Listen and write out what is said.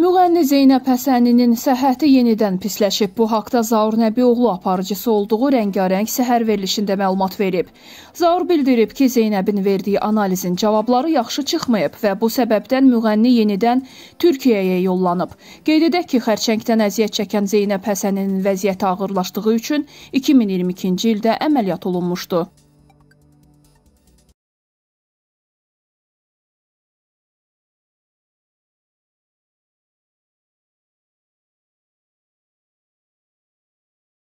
Müğənni Zeynəb Həsəninin səhhəti yenidən pisləşib. Bu haqda Zaur Nəbioğlu aparıcısı olduğu rəngarəng səhər verilişində məlumat verib. Zaur bildirib ki, Zeynəbin verdiyi analizin cavabları yaxşı çıxmayıb və bu səbəbdən müğənni yenidən Türkiyəyə yollanıb. Qeyd edək ki, xərçəngdən əziyyət çəkən Zeynəb Həsəninin vəziyyəti ağırlaşdığı üçün 2022-ci ildə əməliyyat olunmuşdu.